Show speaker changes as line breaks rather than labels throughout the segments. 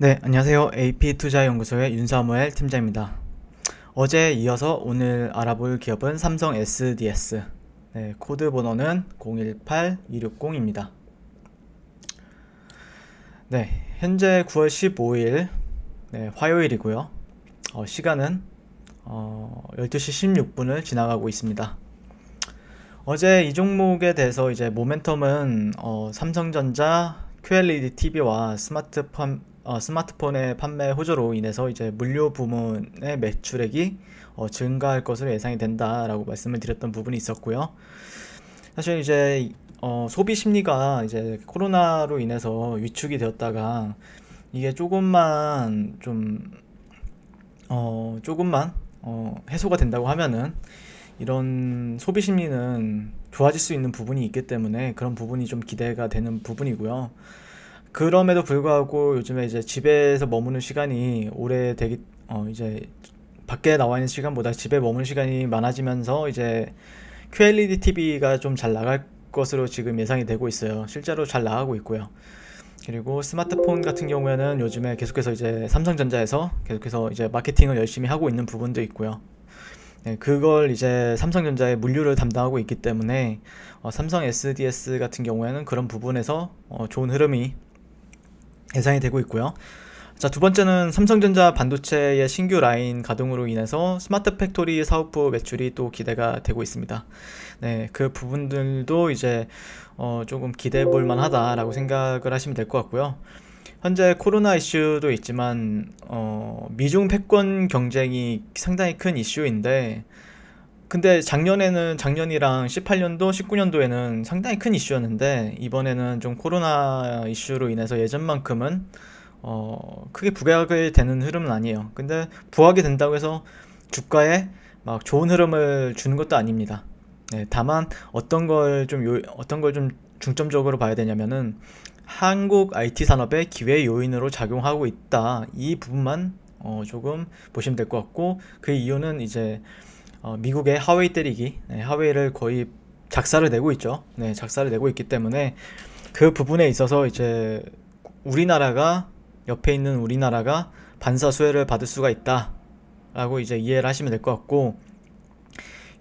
네, 안녕하세요. AP투자연구소의 윤사무엘 팀장입니다. 어제 이어서 오늘 알아볼 기업은 삼성 SDS. 네, 코드 번호는 018260입니다. 네, 현재 9월 15일 네, 화요일이고요. 어, 시간은 어, 12시 16분을 지나가고 있습니다. 어제 이 종목에 대해서 이제 모멘텀은 어, 삼성전자 QLED TV와 스마트폰 어, 스마트폰의 판매 호조로 인해서 이제 물류 부문의 매출액이 어, 증가할 것으로 예상이 된다라고 말씀을 드렸던 부분이 있었고요. 사실 이제 어, 소비 심리가 이제 코로나로 인해서 위축이 되었다가 이게 조금만 좀 어, 조금만 어, 해소가 된다고 하면은 이런 소비 심리는 좋아질 수 있는 부분이 있기 때문에 그런 부분이 좀 기대가 되는 부분이고요. 그럼에도 불구하고 요즘에 이제 집에서 머무는 시간이 오래 되기 어 이제 밖에 나와 있는 시간보다 집에 머무는 시간이 많아지면서 이제 QLED TV가 좀 잘 나갈 것으로 지금 예상이 되고 있어요. 실제로 잘 나가고 있고요. 그리고 스마트폰 같은 경우에는 요즘에 계속해서 이제 삼성전자에서 계속해서 이제 마케팅을 열심히 하고 있는 부분도 있고요. 네, 그걸 이제 삼성전자의 물류를 담당하고 있기 때문에 어, 삼성 SDS 같은 경우에는 그런 부분에서 어, 좋은 흐름이 예상이 되고 있고요. 자, 두 번째는 삼성전자 반도체의 신규 라인 가동으로 인해서 스마트 팩토리 사업부 매출이 또 기대가 되고 있습니다. 네, 그 부분들도 이제 어, 조금 기대해 볼 만하다라고 생각을 하시면 될 것 같고요. 현재 코로나 이슈도 있지만 어, 미중 패권 경쟁이 상당히 큰 이슈인데 근데 작년에는 작년이랑 18년도 19년도에는 상당히 큰 이슈였는데 이번에는 좀 코로나 이슈로 인해서 예전만큼은 어, 크게 부각이 되는 흐름은 아니에요. 근데 부각이 된다고 해서 주가에 막 좋은 흐름을 주는 것도 아닙니다. 네, 다만 어떤 걸 좀 어떤 걸 좀 중점적으로 봐야 되냐면은 한국 IT 산업의 기회 요인으로 작용하고 있다. 이 부분만 어, 조금 보시면 될 것 같고 그 이유는 이제 어, 미국의 하웨이 때리기 네, 하웨이를 거의 작사를 내고 있죠. 네, 작사를 내고 있기 때문에 그 부분에 있어서 이제 우리나라가 옆에 있는 우리나라가 반사 수혜를 받을 수가 있다. 라고 이제 이해를 하시면 될 것 같고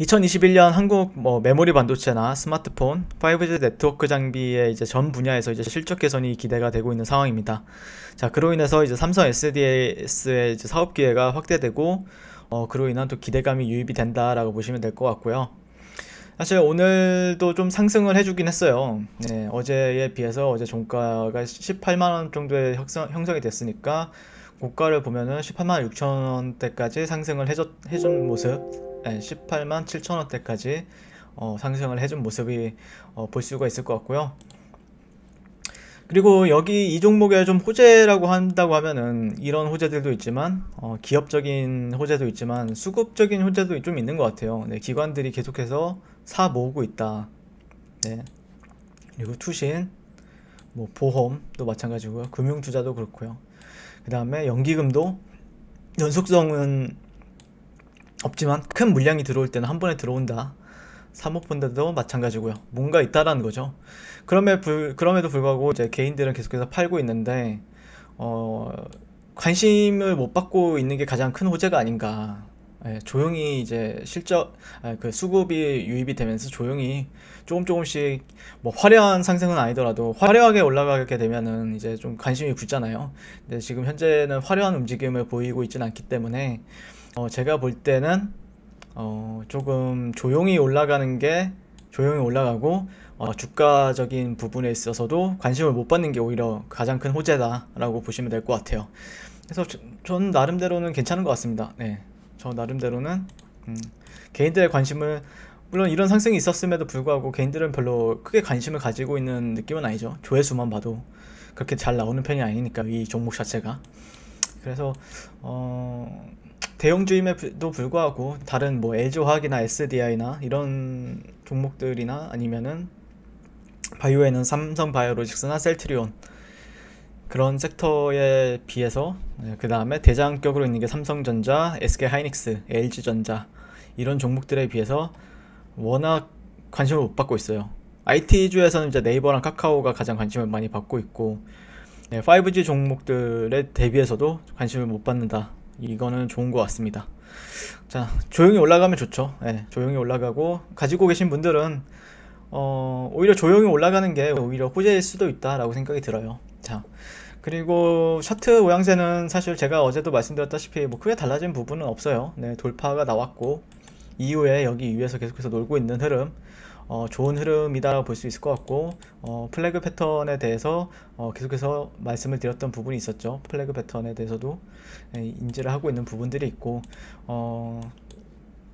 2021년 한국 뭐 메모리 반도체나 스마트폰, 5G 네트워크 장비의 이제 전 분야에서 이제 실적 개선이 기대가 되고 있는 상황입니다. 자, 그로 인해서 이제 삼성 SDS의 이제 사업 기회가 확대되고 어, 그로 인한 또 기대감이 유입이 된다라고 보시면 될 것 같고요. 사실 오늘도 좀 상승을 해주긴 했어요. 네, 어제에 비해서 어제 종가가 18만원 정도의 형성, 형성이 됐으니까 고가를 보면은 18만 6천 원대까지 상승을 해줬, 해준 모습 18만 예, 7천원대까지 어, 상승을 해준 모습이 어, 볼 수가 있을 것 같고요. 그리고 여기 이 종목에 좀 호재라고 한다고 하면은 이런 호재들도 있지만 어, 기업적인 호재도 있지만 수급적인 호재도 좀 있는 것 같아요. 네, 기관들이 계속해서 사 모으고 있다. 네. 그리고 투신, 뭐 보험도 마찬가지고요. 금융 투자도 그렇고요. 그 다음에 연기금도 연속성은 없지만 큰 물량이 들어올 때는 한 번에 들어온다. 사모펀드도 마찬가지고요. 뭔가 있다라는 거죠. 그럼에 불, 그럼에도 불구하고 이제 개인들은 계속해서 팔고 있는데 어, 관심을 못 받고 있는 게 가장 큰 호재가 아닌가. 예, 조용히 이제 실적 예, 그 수급이 유입이 되면서 조용히 조금 조금씩 뭐 화려한 상승은 아니더라도 화려하게 올라가게 되면은 이제 좀 관심이 붙잖아요. 근데 지금 현재는 화려한 움직임을 보이고 있지는 않기 때문에 어, 제가 볼 때는 어, 조금 조용히 올라가는 게 조용히 올라가고 어, 주가적인 부분에 있어서도 관심을 못 받는 게 오히려 가장 큰 호재다라고 보시면 될 것 같아요. 그래서 저, 전 나름대로는 괜찮은 것 같습니다. 네, 저 나름대로는 음, 개인들의 관심을 물론 이런 상승이 있었음에도 불구하고 개인들은 별로 크게 관심을 가지고 있는 느낌은 아니죠. 조회수만 봐도 그렇게 잘 나오는 편이 아니니까 이 종목 자체가 그래서 어. 대형주임에도 불구하고 다른 뭐 엘조학이나 SDI나 이런 종목들이나 아니면은 바이오에는 삼성 바이오로직스나 셀트리온 그런 섹터에 비해서 네, 그 다음에 대장격으로 있는 게 삼성전자, SK 하이닉스, LG전자 이런 종목들에 비해서 워낙 관심을 못 받고 있어요. IT주에서는 이제 네이버랑 카카오가 가장 관심을 많이 받고 있고 5G 종목들에 대비해서도 관심을 못 받는다. 이거는 좋은 것 같습니다. 자, 조용히 올라가면 좋죠. 네, 조용히 올라가고 가지고 계신 분들은 어, 오히려 조용히 올라가는 게 오히려 호재일 수도 있다라고 생각이 들어요. 자, 그리고 셔트 모양새는 사실 제가 어제도 말씀드렸다시피 뭐 크게 달라진 부분은 없어요. 네, 돌파가 나왔고 이후에 여기 위에서 계속해서 놀고 있는 흐름 어, 좋은 흐름이다라고 볼 수 있을 것 같고 어, 플래그 패턴에 대해서 어, 계속해서 말씀을 드렸던 부분이 있었죠 플래그 패턴에 대해서도 예, 인지를 하고 있는 부분들이 있고 어,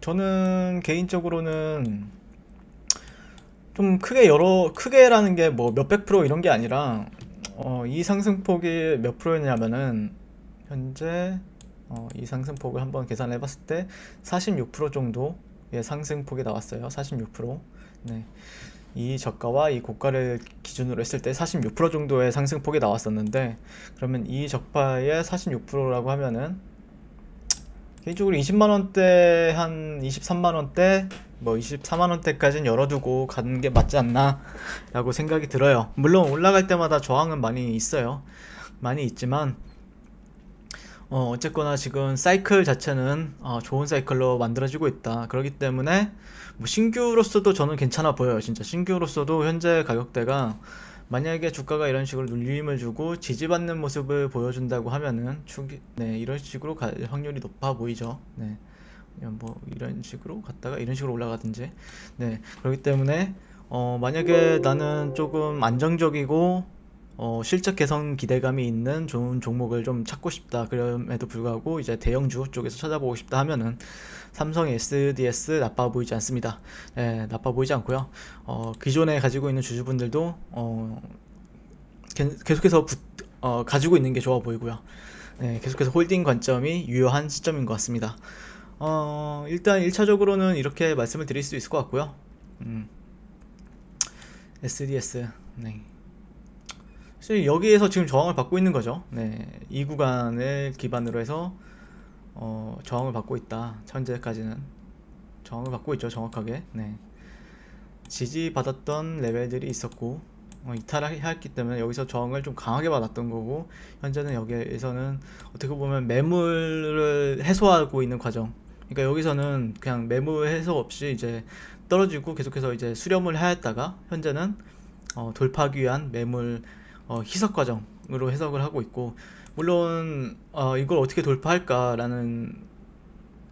저는 개인적으로는 좀 크게 여러 크게라는 게 뭐 몇백 프로 이런 게 아니라 어, 이 상승폭이 몇 프로였냐면은 현재 어, 이 상승폭을 한번 계산해 봤을 때 46% 정도 의 상승폭이 나왔어요 46% 네. 이 저가와 이 고가를 기준으로 했을 때 46% 정도의 상승폭이 나왔었는데 그러면 이 저가의 46%라고 하면은 개인적으로 20만원대 한 23만원대 뭐 24만원대까지는 열어두고 가는 게 맞지 않나 라고 생각이 들어요 물론 올라갈 때마다 저항은 많이 있어요 많이 있지만 어, 어쨌거나 지금 사이클 자체는 어, 좋은 사이클로 만들어지고 있다. 그렇기 때문에 뭐 신규로서도 저는 괜찮아 보여요. 진짜 신규로서도 현재 가격대가 만약에 주가가 이런 식으로 눌림을 주고 지지받는 모습을 보여준다고 하면은 축이 네 이런 식으로 갈 확률이 높아 보이죠. 네. 뭐 이런 식으로 갔다가 이런 식으로 올라가든지 네 그렇기 때문에 어 만약에 나는 조금 안정적이고 어, 실적 개선 기대감이 있는 좋은 종목을 좀 찾고 싶다. 그럼에도 불구하고 이제 대형 주호 쪽에서 찾아보고 싶다 하면은 삼성 SDS 나빠 보이지 않습니다. 예, 나빠 보이지 않고요. 어, 기존에 가지고 있는 주주분들도 어, 계속해서 부, 어, 가지고 있는 게 좋아 보이고요. 예, 계속해서 홀딩 관점이 유효한 시점인 것 같습니다. 어, 일단 1차적으로는 이렇게 말씀을 드릴 수 있을 것 같고요. 음, SDS 네. 사실 여기에서 지금 저항을 받고 있는 거죠. 네, 이 구간을 기반으로 해서 어, 저항을 받고 있다. 현재까지는 저항을 받고 있죠. 정확하게. 네. 지지 받았던 레벨들이 있었고 어, 이탈했기 때문에 여기서 저항을 좀 강하게 받았던 거고 현재는 여기에서는 어떻게 보면 매물을 해소하고 있는 과정. 그러니까 여기서는 그냥 매물 해소 없이 이제 떨어지고 계속해서 이제 수렴을 하였다가 현재는 어, 돌파하기 위한 매물 어, 희석 과정으로 해석을 하고 있고 물론 어, 이걸 어떻게 돌파할까라는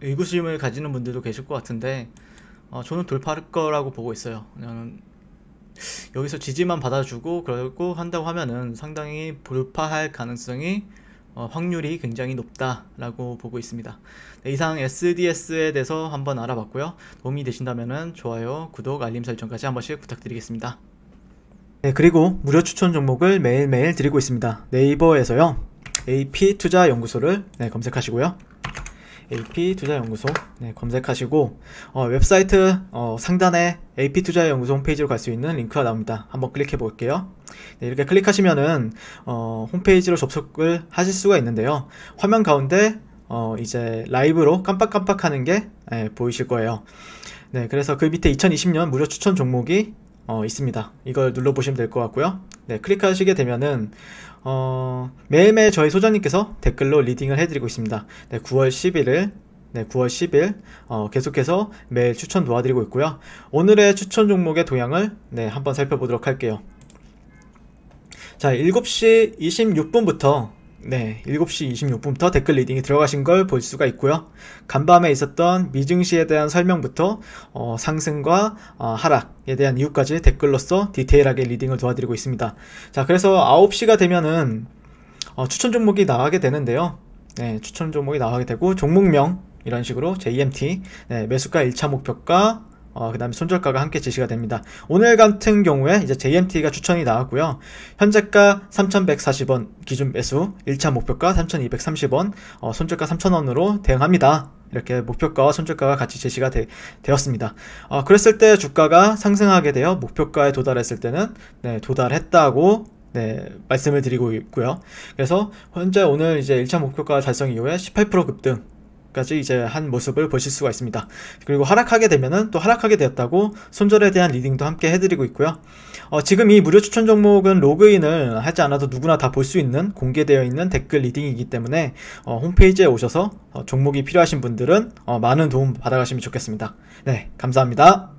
의구심을 가지는 분들도 계실 것 같은데 어, 저는 돌파할 거라고 보고 있어요. 저는 여기서 지지만 받아주고 그러고 한다고 하면은 상당히 돌파할 가능성이 어, 확률이 굉장히 높다라고 보고 있습니다. 네, 이상 SDS에 대해서 한번 알아봤고요. 도움이 되신다면 좋아요, 구독, 알림 설정까지 한 번씩 부탁드리겠습니다. 네, 그리고 무료 추천 종목을 매일매일 드리고 있습니다. 네이버에서요. AP투자연구소를 네, 검색하시고요. AP투자연구소 네, 검색하시고 어, 웹사이트 어, 상단에 AP투자연구소 홈페이지로 갈 수 있는 링크가 나옵니다. 한번 클릭해 볼게요. 네, 이렇게 클릭하시면은 어, 홈페이지로 접속을 하실 수가 있는데요. 화면 가운데 어, 이제 라이브로 깜빡깜빡하는 게 네, 보이실 거예요. 네, 그래서 그 밑에 2020년 무료 추천 종목이 어, 있습니다. 이걸 눌러보시면 될 것 같고요. 네, 클릭하시게 되면은 어, 매일매일 저희 소장님께서 댓글로 리딩을 해드리고 있습니다. 네, 9월 11일 네, 9월 10일 어, 계속해서 매일 추천 도와드리고 있고요. 오늘의 추천 종목의 동향을 네, 한번 살펴보도록 할게요. 자, 7시 26분부터 네, 7시 26분부터 댓글 리딩이 들어가신 걸 볼 수가 있고요. 간밤에 있었던 미증시에 대한 설명부터 어, 상승과 어, 하락에 대한 이유까지 댓글로써 디테일하게 리딩을 도와드리고 있습니다. 자, 그래서 9시가 되면은 어, 추천 종목이 나가게 되는데요. 네, 추천 종목이 나가게 되고 종목명 이런 식으로 JMT 네, 매수가 1차 목표가 어, 그 다음에 손절가가 함께 제시가 됩니다. 오늘 같은 경우에 이제 JMT가 추천이 나왔고요. 현재가 3,140원, 기준 매수, 1차 목표가 3,230원, 어, 손절가 3,000원으로 대응합니다. 이렇게 목표가와 손절가가 같이 제시가 되, 었습니다 어, 그랬을 때 주가가 상승하게 되어 목표가에 도달했을 때는 네, 도달했다고 네, 말씀을 드리고 있고요. 그래서 현재 오늘 이제 1차 목표가 달성 이후에 18% 급등 까지 이제 한 모습을 보실 수가 있습니다. 그리고 하락하게 되면은 또 하락하게 되었다고 손절에 대한 리딩도 함께 해드리고 있고요. 어, 지금 이 무료 추천 종목은 로그인을 하지 않아도 누구나 다 볼 수 있는 공개되어 있는 댓글 리딩이기 때문에 어, 홈페이지에 오셔서 어, 종목이 필요하신 분들은 어, 많은 도움 받아가시면 좋겠습니다. 네, 감사합니다.